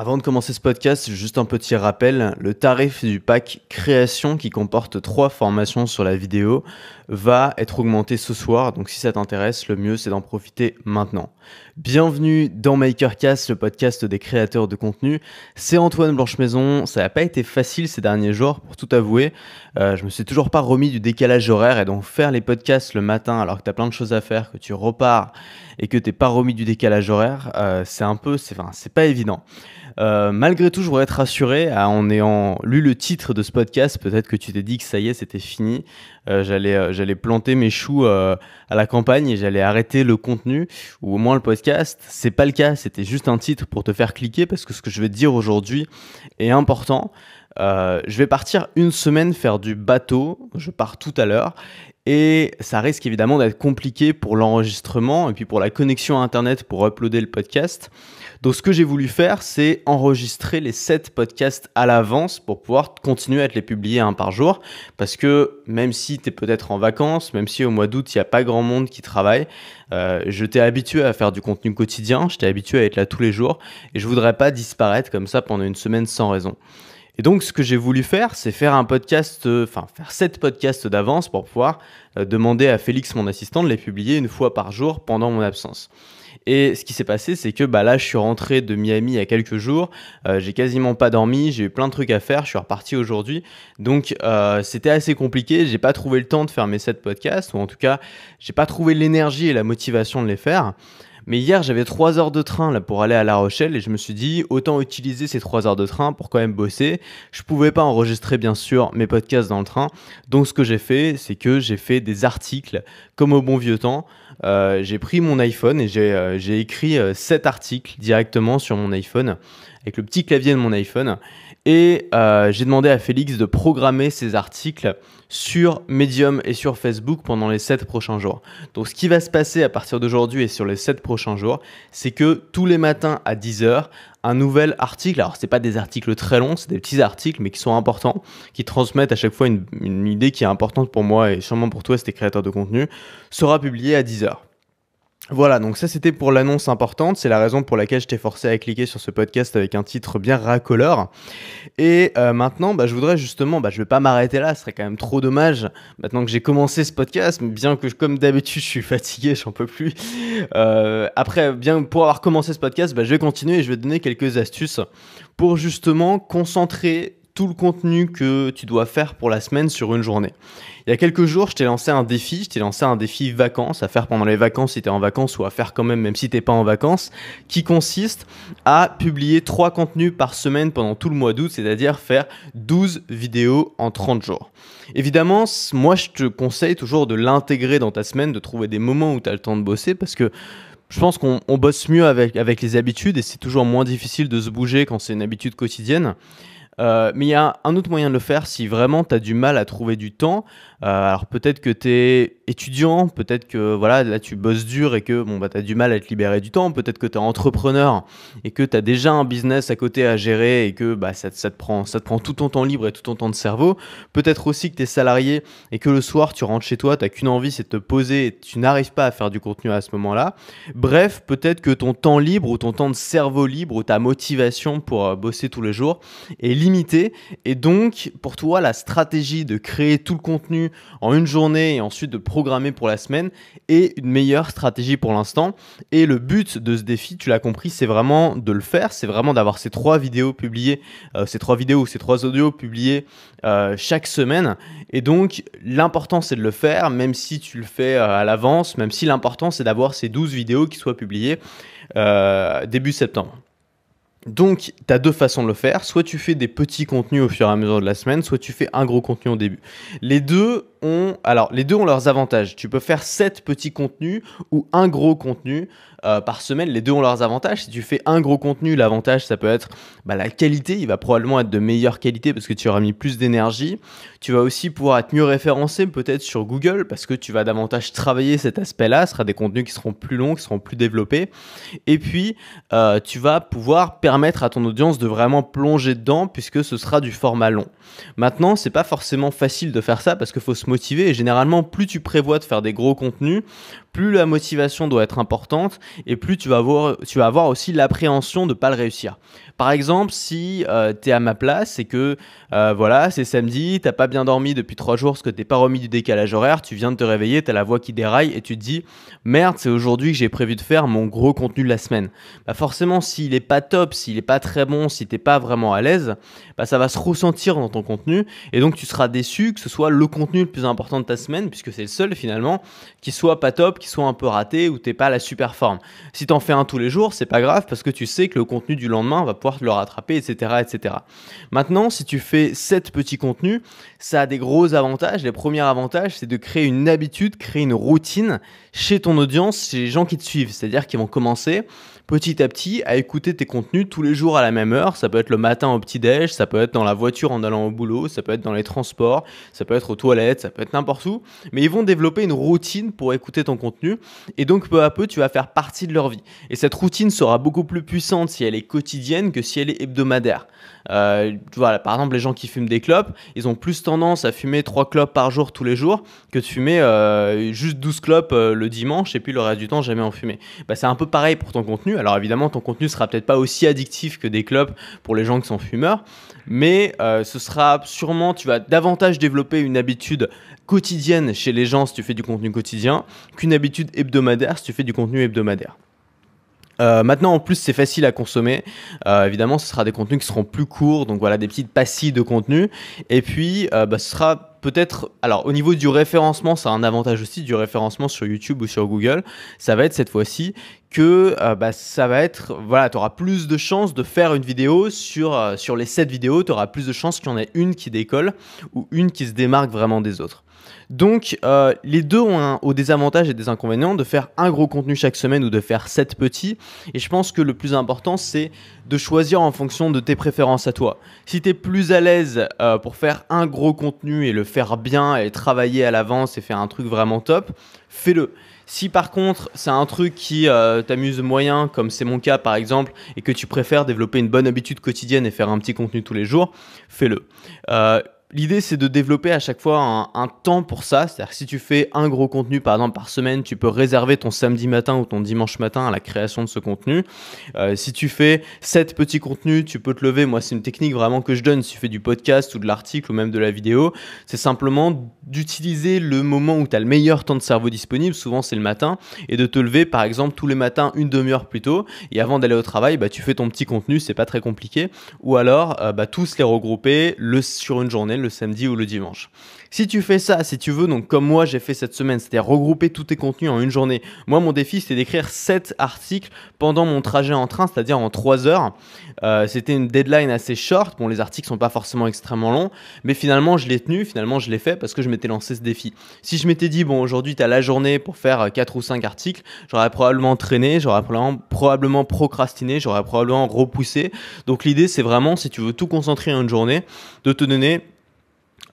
Avant de commencer ce podcast, juste un petit rappel, le tarif du pack création qui comporte trois formations sur la vidéo va être augmenté ce soir, donc si ça t'intéresse, le mieux c'est d'en profiter maintenant. Bienvenue dans MakerCast, le podcast des créateurs de contenu. C'est Antoine Blanchemaison, ça n'a pas été facile ces derniers jours pour tout avouer, euh, je me suis toujours pas remis du décalage horaire et donc faire les podcasts le matin alors que tu as plein de choses à faire, que tu repars et que tu t'es pas remis du décalage horaire, euh, c'est un peu, c'est pas évident. Euh, malgré tout, je voudrais être rassuré en ayant lu le titre de ce podcast. Peut-être que tu t'es dit que ça y est, c'était fini. Euh, j'allais, euh, j'allais planter mes choux à la campagne et j'allais arrêter le contenu ou au moins le podcast. C'est pas le cas. C'était juste un titre pour te faire cliquer parce que ce que je vais te dire aujourd'hui est important. je vais partir une semaine faire du bateau. Je pars tout à l'heure et ça risque évidemment d'être compliqué pour l'enregistrement et puis pour la connexion à Internet pour uploader le podcast. Donc ce que j'ai voulu faire, c'est enregistrer les 7 podcasts à l'avance pour pouvoir continuer à te les publier un par jour. Parce que même si tu es peut-être en vacances, même si au mois d'août, il n'y a pas grand monde qui travaille, euh, je t'ai habitué à faire du contenu quotidien, je t'ai habitué à être là tous les jours et je voudrais pas disparaître comme ça pendant une semaine sans raison. Et donc, ce que j'ai voulu faire, c'est faire un podcast, euh, enfin, faire sept podcasts d'avance pour pouvoir euh, demander à Félix, mon assistant, de les publier une fois par jour pendant mon absence. Et ce qui s'est passé, c'est que bah, là, je suis rentré de Miami il y a quelques jours. Euh, j'ai quasiment pas dormi, j'ai eu plein de trucs à faire. Je suis reparti aujourd'hui. Donc, c'était assez compliqué. J'ai pas trouvé le temps de faire mes 7 podcasts, ou en tout cas, j'ai pas trouvé l'énergie et la motivation de les faire. Mais hier, j'avais 3 heures de train là, pour aller à La Rochelle et je me suis dit, autant utiliser ces 3 heures de train pour quand même bosser. Je pouvais pas enregistrer, bien sûr, mes podcasts dans le train. Donc, ce que j'ai fait, c'est que j'ai fait des articles comme au bon vieux temps. Euh, j'ai pris mon iPhone et j'ai euh, écrit 7 euh, articles directement sur mon iPhone avec le petit clavier de mon iPhone. Et euh, j'ai demandé à Félix de programmer ses articles sur Medium et sur Facebook pendant les 7 prochains jours. Donc ce qui va se passer à partir d'aujourd'hui et sur les 7 prochains jours, c'est que tous les matins à 10h, un nouvel article, alors c'est pas des articles très longs, c'est des petits articles mais qui sont importants, qui transmettent à chaque fois une, idée qui est importante pour moi et sûrement pour toi si tu créateur de contenu, sera publié à 10h. Voilà, donc ça c'était pour l'annonce importante, c'est la raison pour laquelle je t'ai forcé à cliquer sur ce podcast avec un titre bien racoleur. Et euh, maintenant, bah, je voudrais justement, bah, je vais pas m'arrêter là, ce serait quand même trop dommage, maintenant que j'ai commencé ce podcast, bien que comme d'habitude je suis fatigué, j'en peux plus. Euh, après, bien pour avoir commencé ce podcast, bah, je vais continuer et je vais donner quelques astuces pour justement concentrer tout le contenu que tu dois faire pour la semaine sur une journée. Il y a quelques jours, je t'ai lancé un défi, je t'ai lancé un défi vacances à faire pendant les vacances si tu es en vacances ou à faire quand même même si tu n'es pas en vacances, qui consiste à publier trois contenus par semaine pendant tout le mois d'août, c'est-à-dire faire 12 vidéos en 30 jours. Évidemment, moi je te conseille toujours de l'intégrer dans ta semaine, de trouver des moments où tu as le temps de bosser parce que je pense qu'on bosse mieux avec, avec les habitudes et c'est toujours moins difficile de se bouger quand c'est une habitude quotidienne. Euh, mais il y a un autre moyen de le faire si vraiment tu as du mal à trouver du temps. Euh, alors peut-être que tu es étudiant, peut-être que voilà, là tu bosses dur et que bon, bah, tu as du mal à te libérer du temps, peut-être que tu es entrepreneur et que tu as déjà un business à côté à gérer et que bah, ça, te prend, ça te prend tout ton temps libre et tout ton temps de cerveau. Peut-être aussi que tu es salarié et que le soir tu rentres chez toi, tu qu'une envie, c'est de te poser et tu n'arrives pas à faire du contenu à ce moment-là. Bref, peut-être que ton temps libre ou ton temps de cerveau libre ou ta motivation pour euh, bosser tous les jours est limitée limité. Et donc, pour toi, la stratégie de créer tout le contenu en une journée et ensuite de programmer pour la semaine est une meilleure stratégie pour l'instant. Et le but de ce défi, tu l'as compris, c'est vraiment de le faire. C'est vraiment d'avoir ces trois vidéos publiées, euh, ces trois vidéos ou ces trois audios publiés euh, chaque semaine. Et donc, l'important, c'est de le faire, même si tu le fais euh, à l'avance, même si l'important, c'est d'avoir ces 12 vidéos qui soient publiées début septembre. Donc, tu as deux façons de le faire. Soit tu fais des petits contenus au fur et à mesure de la semaine, soit tu fais un gros contenu au début. Les deux ont, alors, les deux ont leurs avantages. Tu peux faire sept petits contenus ou un gros contenu euh, par semaine. Les deux ont leurs avantages. Si tu fais un gros contenu, l'avantage, ça peut être bah, la qualité. Il va probablement être de meilleure qualité parce que tu auras mis plus d'énergie. Tu vas aussi pouvoir être mieux référencé peut-être sur Google parce que tu vas davantage travailler cet aspect-là. Ce sera des contenus qui seront plus longs, qui seront plus développés. Et puis, euh, tu vas pouvoir permettre à ton audience de vraiment plonger dedans puisque ce sera du format long. Maintenant, c'est pas forcément facile de faire ça parce qu'il faut se motiver et généralement, plus tu prévois de faire des gros contenus, plus la motivation doit être importante et plus tu vas avoir, tu vas avoir aussi l'appréhension de ne pas le réussir. Par exemple, si euh, tu es à ma place et que euh, voilà, c'est samedi, t'as pas bien dormi depuis trois jours parce que t'es pas remis du décalage horaire, tu viens de te réveiller, tu as la voix qui déraille et tu te dis merde, c'est aujourd'hui que j'ai prévu de faire mon gros contenu de la semaine. Bah forcément, s'il n'est pas top, s'il n'est pas très bon, si t'es pas vraiment à l'aise, bah, ça va se ressentir dans ton contenu et donc tu seras déçu que ce soit le contenu le plus important de ta semaine puisque c'est le seul finalement qui soit pas top qui soient un peu ratés ou t'es pas à la super forme. Si t'en fais un tous les jours, c'est pas grave parce que tu sais que le contenu du lendemain va pouvoir te le rattraper, etc., etc. Maintenant, si tu fais sept petits contenus, ça a des gros avantages. les premiers avantages c'est de créer une habitude, créer une routine chez ton audience, chez les gens qui te suivent. C'est-à-dire qu'ils vont commencer petit à petit à écouter tes contenus tous les jours à la même heure. Ça peut être le matin au petit-déj, ça peut être dans la voiture en allant au boulot, ça peut être dans les transports, ça peut être aux toilettes, ça peut être n'importe où. Mais ils vont développer une routine pour écouter ton contenu et donc, peu à peu, tu vas faire partie de leur vie. Et cette routine sera beaucoup plus puissante si elle est quotidienne que si elle est hebdomadaire. Euh, voilà, par exemple, les gens qui fument des clopes, ils ont plus tendance à fumer 3 clopes par jour tous les jours que de fumer euh, juste 12 clopes euh, le dimanche et puis le reste du temps jamais en fumer. Bah, c'est un peu pareil pour ton contenu. Alors évidemment, ton contenu sera peut-être pas aussi addictif que des clopes pour les gens qui sont fumeurs, mais ce sera sûrement, tu vas davantage développer une habitude quotidienne chez les gens si tu fais du contenu quotidien qu'une habitude hebdomadaire si tu fais du contenu hebdomadaire. Euh, maintenant, en plus, c'est facile à consommer. Euh, évidemment, ce sera des contenus qui seront plus courts, donc voilà, des petites passilles de contenu. Et puis, euh, bah, ce sera peut-être. Alors, au niveau du référencement, ça a un avantage aussi du référencement sur YouTube ou sur Google. Ça va être cette fois-ci que bah, ça va être. Voilà, tu auras plus de chances de faire une vidéo sur, sur les 7 vidéos. Tu auras plus de chances qu'il y en ait une qui décolle ou une qui se démarque vraiment des autres. Donc, euh, les deux ont, un, des avantages et des inconvénients de faire un gros contenu chaque semaine ou de faire sept petits. Et je pense que le plus important, c'est de choisir en fonction de tes préférences à toi. Si tu es plus à l'aise euh, pour faire un gros contenu et le faire bien et travailler à l'avance et faire un truc vraiment top, fais-le. Si par contre c'est un truc qui euh, t'amuse moyen, comme c'est mon cas par exemple, et que tu préfères développer une bonne habitude quotidienne et faire un petit contenu tous les jours, fais-le. L'idée, c'est de développer à chaque fois un, temps pour ça. C'est-à-dire que si tu fais un gros contenu, par exemple, par semaine, tu peux réserver ton samedi matin ou ton dimanche matin à la création de ce contenu. Euh, si tu fais sept petits contenus, tu peux te lever. Moi, c'est une technique vraiment que je donne. Si tu fais du podcast ou de l'article ou même de la vidéo, c'est simplement d'utiliser le moment où tu as le meilleur temps de cerveau disponible. Souvent, c'est le matin. Et de te lever, par exemple, tous les matins, une demi-heure plus tôt. Et avant d'aller au travail, bah, tu fais ton petit contenu. C'est pas très compliqué. Ou alors, euh, bah, tous les regrouper le, sur une journée le samedi ou le dimanche. Si tu fais ça, si tu veux, donc comme moi j'ai fait cette semaine, c'était regrouper tous tes contenus en une journée. Moi, mon défi, c'était d'écrire 7 articles pendant mon trajet en train, c'est-à-dire en 3 heures. Euh, c'était une deadline assez short. Bon, les articles sont pas forcément extrêmement longs, mais finalement, je l'ai tenu, finalement, je l'ai fait parce que je m'étais lancé ce défi. Si je m'étais dit, bon, aujourd'hui, tu as la journée pour faire 4 euh, ou 5 articles, j'aurais probablement traîné, j'aurais probablement, probablement procrastiné, j'aurais probablement repoussé. Donc l'idée, c'est vraiment, si tu veux tout concentrer en une journée, de te donner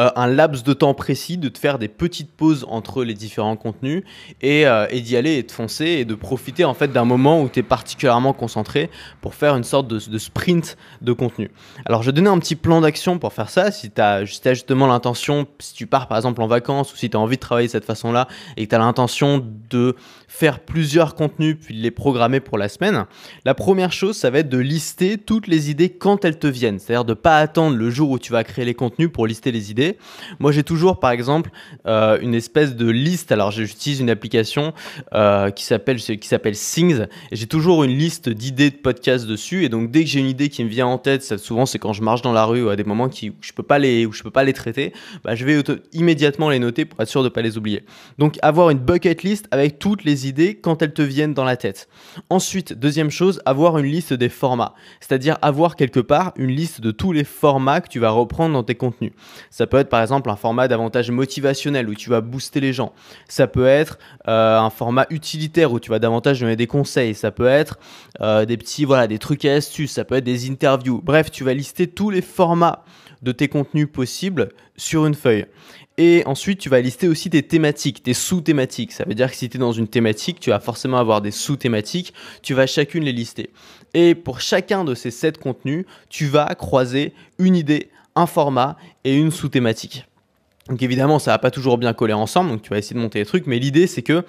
euh, un laps de temps précis, de te faire des petites pauses entre les différents contenus et, euh, d'y aller et de foncer et de profiter en fait d'un moment où tu es particulièrement concentré pour faire une sorte de, sprint de contenu. Alors je vais donner un petit plan d'action pour faire ça. Si tu as, justement l'intention, si tu pars par exemple en vacances ou si tu as envie de travailler de cette façon-là et que tu as l'intention de faire plusieurs contenus puis de les programmer pour la semaine, la première chose ça va être de lister toutes les idées quand elles te viennent. C'est-à-dire de pas attendre le jour où tu vas créer les contenus pour lister les idées moi, j'ai toujours, par exemple, euh, une espèce de liste. Alors, j'utilise une application euh, qui s'appelle qui s'appelle Things. J'ai toujours une liste d'idées de podcast dessus. Et donc, dès que j'ai une idée qui me vient en tête, ça, souvent c'est quand je marche dans la rue ou à des moments qui, où je peux pas les où je peux pas les traiter, bah, je vais immédiatement les noter pour être sûr de pas les oublier. Donc, avoir une bucket list avec toutes les idées quand elles te viennent dans la tête. Ensuite, deuxième chose, avoir une liste des formats, c'est-à-dire avoir quelque part une liste de tous les formats que tu vas reprendre dans tes contenus. Ça peut être par exemple un format davantage motivationnel où tu vas booster les gens. Ça peut être euh, un format utilitaire où tu vas davantage donner des conseils. Ça peut être euh, des petits voilà des trucs et astuces. Ça peut être des interviews. Bref, tu vas lister tous les formats de tes contenus possibles sur une feuille. Et ensuite, tu vas lister aussi des thématiques, des sous-thématiques. Ça veut dire que si tu es dans une thématique, tu vas forcément avoir des sous-thématiques. Tu vas chacune les lister. Et pour chacun de ces sept contenus, tu vas croiser une idée un format et une sous-thématique. Donc évidemment, ça va pas toujours bien coller ensemble, donc tu vas essayer de monter les trucs, mais l'idée c'est que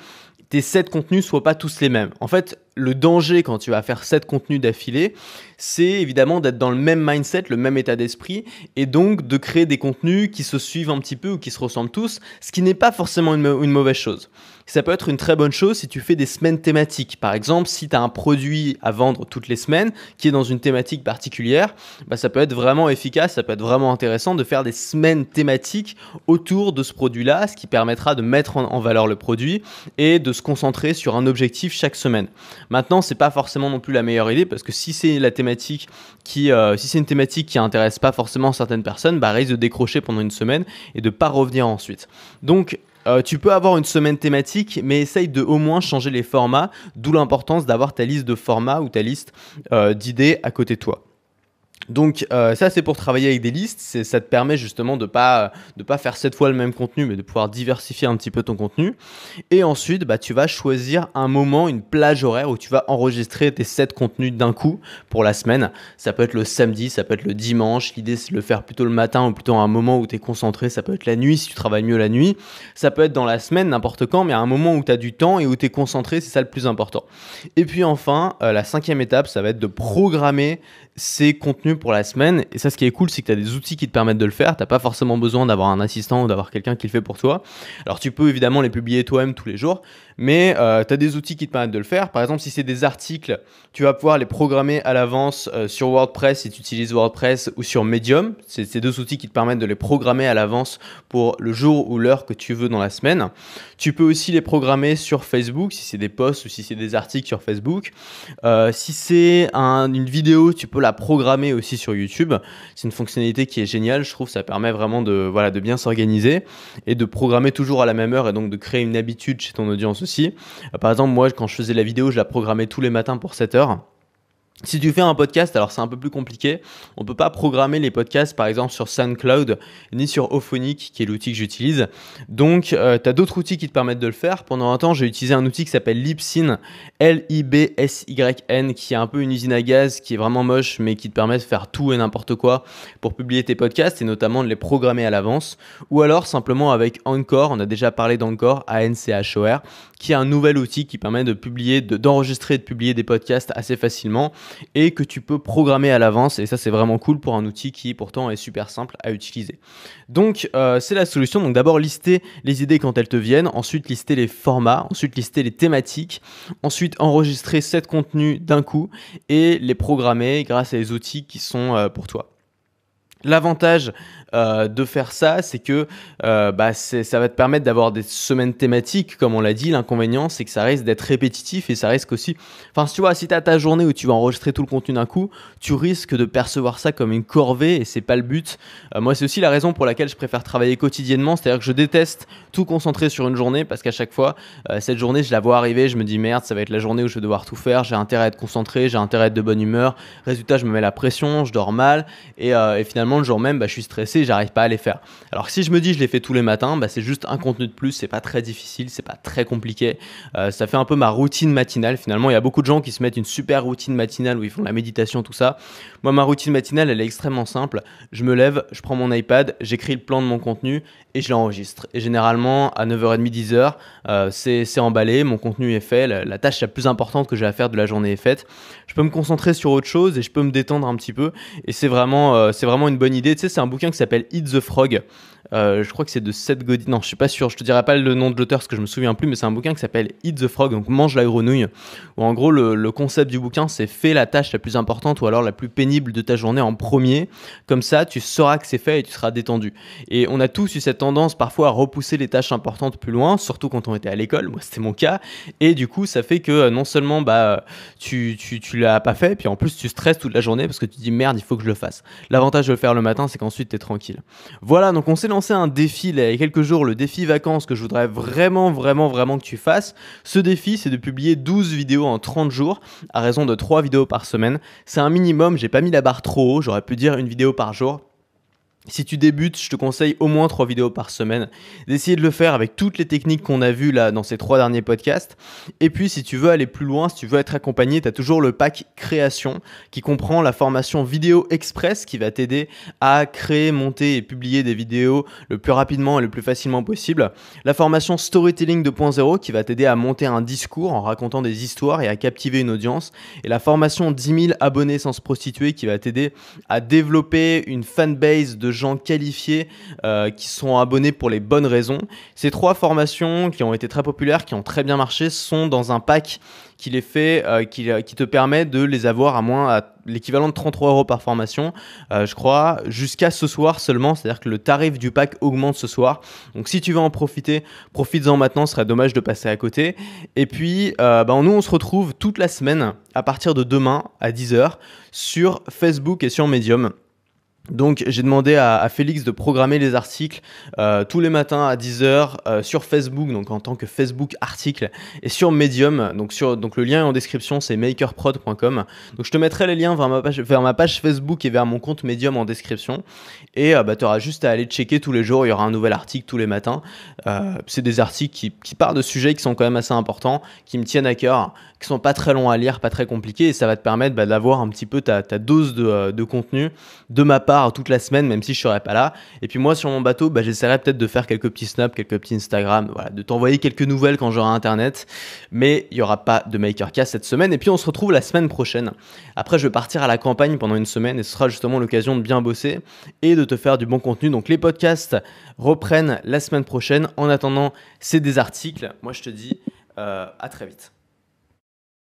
tes 7 contenus soient pas tous les mêmes. En fait, le danger quand tu vas faire 7 contenus d'affilée, c'est évidemment d'être dans le même mindset, le même état d'esprit, et donc de créer des contenus qui se suivent un petit peu ou qui se ressemblent tous, ce qui n'est pas forcément une, mauvaise chose. Ça peut être une très bonne chose si tu fais des semaines thématiques. Par exemple, si tu as un produit à vendre toutes les semaines qui est dans une thématique particulière, bah, ça peut être vraiment efficace, ça peut être vraiment intéressant de faire des semaines thématiques autour de ce produit-là, ce qui permettra de mettre en valeur le produit et de se concentrer sur un objectif chaque semaine. Maintenant, c'est pas forcément non plus la meilleure idée parce que si c'est la thématique qui, euh, si c'est une thématique qui n'intéresse pas forcément certaines personnes, bah risque de décrocher pendant une semaine et de pas revenir ensuite. Donc euh, tu peux avoir une semaine thématique, mais essaye de au moins changer les formats, d'où l'importance d'avoir ta liste de formats ou ta liste euh, d'idées à côté de toi. Donc euh, ça c'est pour travailler avec des listes, ça te permet justement de pas euh, pas faire sept fois le même contenu, mais de pouvoir diversifier un petit peu ton contenu. Et ensuite, bah, tu vas choisir un moment, une plage horaire où tu vas enregistrer tes sept contenus d'un coup pour la semaine. Ça peut être le samedi, ça peut être le dimanche. L'idée c'est de le faire plutôt le matin ou plutôt un moment où tu es concentré. Ça peut être la nuit si tu travailles mieux la nuit. Ça peut être dans la semaine, n'importe quand, mais à un moment où tu as du temps et où tu es concentré, c'est ça le plus important. Et puis enfin, euh, la cinquième étape, ça va être de programmer ces contenus pour la semaine. Et ça, ce qui est cool, c'est que tu as des outils qui te permettent de le faire. Tu pas forcément besoin d'avoir un assistant ou d'avoir quelqu'un qui le fait pour toi. Alors, tu peux évidemment les publier toi-même tous les jours, mais euh, tu as des outils qui te permettent de le faire. Par exemple, si c'est des articles, tu vas pouvoir les programmer à l'avance euh, sur WordPress si tu utilises WordPress ou sur Medium. C'est ces deux outils qui te permettent de les programmer à l'avance pour le jour ou l'heure que tu veux dans la semaine. Tu peux aussi les programmer sur Facebook si c'est des posts ou si c'est des articles sur Facebook. Euh, si c'est une vidéo, tu peux la programmer aussi sur YouTube. C'est une fonctionnalité qui est géniale, je trouve. Ça permet vraiment de, voilà, de bien s'organiser et de programmer toujours à la même heure et donc de créer une habitude chez ton audience aussi. Euh, par exemple, moi, quand je faisais la vidéo, je la programmais tous les matins pour 7 heures. Si tu fais un podcast, alors c'est un peu plus compliqué, on peut pas programmer les podcasts par exemple sur SoundCloud ni sur Ophonic qui est l'outil que j'utilise. Donc euh, tu as d'autres outils qui te permettent de le faire. Pendant un temps, j'ai utilisé un outil qui s'appelle Libsyn, L I B S Y N qui est un peu une usine à gaz qui est vraiment moche mais qui te permet de faire tout et n'importe quoi pour publier tes podcasts et notamment de les programmer à l'avance ou alors simplement avec Encore, on a déjà parlé d'Anchor, A N C H O R qui est un nouvel outil qui permet de publier, d'enregistrer, de, de publier des podcasts assez facilement et que tu peux programmer à l'avance. Et ça, c'est vraiment cool pour un outil qui pourtant est super simple à utiliser. Donc, euh, c'est la solution. Donc, d'abord, lister les idées quand elles te viennent, ensuite, lister les formats, ensuite, lister les thématiques, ensuite, enregistrer sept contenus d'un coup et les programmer grâce à les outils qui sont euh, pour toi. L'avantage euh, de faire ça, c'est que euh, bah, ça va te permettre d'avoir des semaines thématiques, comme on l'a dit. L'inconvénient, c'est que ça risque d'être répétitif et ça risque aussi. Enfin, tu vois, si tu as ta journée où tu vas enregistrer tout le contenu d'un coup, tu risques de percevoir ça comme une corvée et c'est pas le but. Euh, moi, c'est aussi la raison pour laquelle je préfère travailler quotidiennement, c'est-à-dire que je déteste tout concentrer sur une journée parce qu'à chaque fois, cette journée, je la vois arriver, je me dis merde, ça va être la journée où je vais devoir tout faire, j'ai intérêt à être concentré, j'ai intérêt à être de bonne humeur. Résultat, je me mets la pression, je dors mal et finalement, le jour même, bah, je suis stressé, j'arrive pas à les faire. Alors si je me dis je les fais tous les matins, bah, c'est juste un contenu de plus, c'est pas très difficile, c'est pas très compliqué. Euh, ça fait un peu ma routine matinale finalement. Il y a beaucoup de gens qui se mettent une super routine matinale où ils font la méditation, tout ça. Moi, ma routine matinale, elle est extrêmement simple. Je me lève, je prends mon iPad, j'écris le plan de mon contenu et je l'enregistre. Et généralement, à 9h30, 10h, euh, c'est emballé, mon contenu est fait, la, tâche la plus importante que j'ai à faire de la journée est faite. Je peux me concentrer sur autre chose et je peux me détendre un petit peu. Et c'est vraiment, euh, c'est vraiment une bonne idée. Tu sais, c'est un bouquin qui s'appelle Eat the Frog euh, je crois que c'est de Seth Godin. Non, je suis pas sûr. Je te dirai pas le nom de l'auteur parce que je me souviens plus, mais c'est un bouquin qui s'appelle Eat the Frog, donc mange la grenouille. Ou en gros, le, concept du bouquin, c'est fais la tâche la plus importante ou alors la plus pénible de ta journée en premier. Comme ça, tu sauras que c'est fait et tu seras détendu. Et on a tous eu cette tendance parfois à repousser les tâches importantes plus loin, surtout quand on était à l'école. Moi, c'était mon cas. Et du coup, ça fait que euh, non seulement bah tu tu, tu l'as pas fait, puis en plus tu stresses toute la journée parce que tu dis merde, il faut que je le fasse. L'avantage de le faire le matin, c'est qu'ensuite tu es tranquille. Voilà, donc on s'est lancé un défi il y a quelques jours, le défi vacances que je voudrais vraiment, vraiment, vraiment que tu fasses. Ce défi, c'est de publier 12 vidéos en 30 jours, à raison de 3 vidéos par semaine. C'est un minimum, j'ai pas mis la barre trop haut, j'aurais pu dire une vidéo par jour. Si tu débutes, je te conseille au moins 3 vidéos par semaine. D'essayer de le faire avec toutes les techniques qu'on a vues là dans ces 3 derniers podcasts. Et puis si tu veux aller plus loin, si tu veux être accompagné, tu as toujours le pack création qui comprend la formation vidéo express qui va t'aider à créer, monter et publier des vidéos le plus rapidement et le plus facilement possible. La formation storytelling 2.0 qui va t'aider à monter un discours en racontant des histoires et à captiver une audience. Et la formation 10 000 abonnés sans se prostituer qui va t'aider à développer une fanbase de gens qualifiés euh, qui sont abonnés pour les bonnes raisons. Ces trois formations qui ont été très populaires, qui ont très bien marché, sont dans un pack qui les fait, euh, euh, qui, te permet de les avoir à moins à l'équivalent de 33 euros par formation, je crois, jusqu'à ce soir seulement. C'est-à-dire que le tarif du pack augmente ce soir. Donc si tu veux en profiter, profites-en maintenant. Ce serait dommage de passer à côté. Et puis, ben, nous, on se retrouve toute la semaine à partir de demain à 10h sur Facebook et sur Medium. Donc j'ai demandé à, Félix de programmer les articles euh, tous les matins à 10h euh, sur Facebook, donc en tant que Facebook article, et sur Medium, donc, sur, le lien est en description, c'est makerprod.com. Donc je te mettrai les liens vers ma, page, vers ma page Facebook et vers mon compte Medium en description, et euh, bah, tu auras juste à aller checker tous les jours, il y aura un nouvel article tous les matins. c'est des articles qui, qui parlent de sujets qui sont quand même assez importants, qui me tiennent à cœur, qui sont pas très longs à lire, pas très compliqués, et ça va te permettre bah, d'avoir un petit peu ta, dose euh, de, contenu de ma part toute la semaine, même si je serai pas là. Et puis moi, sur mon bateau, bah, j'essaierai peut-être de faire quelques petits snaps, quelques petits Instagram, de t'envoyer quelques nouvelles quand j'aurai internet, mais il n'y aura pas de Makercast cette semaine. Et puis on se retrouve la semaine prochaine. Après, je vais partir à la campagne pendant une semaine et ce sera justement l'occasion de bien bosser et de te faire du bon contenu. Donc les podcasts reprennent la semaine prochaine. En attendant, c'est des articles. Moi, je te dis euh, à très vite.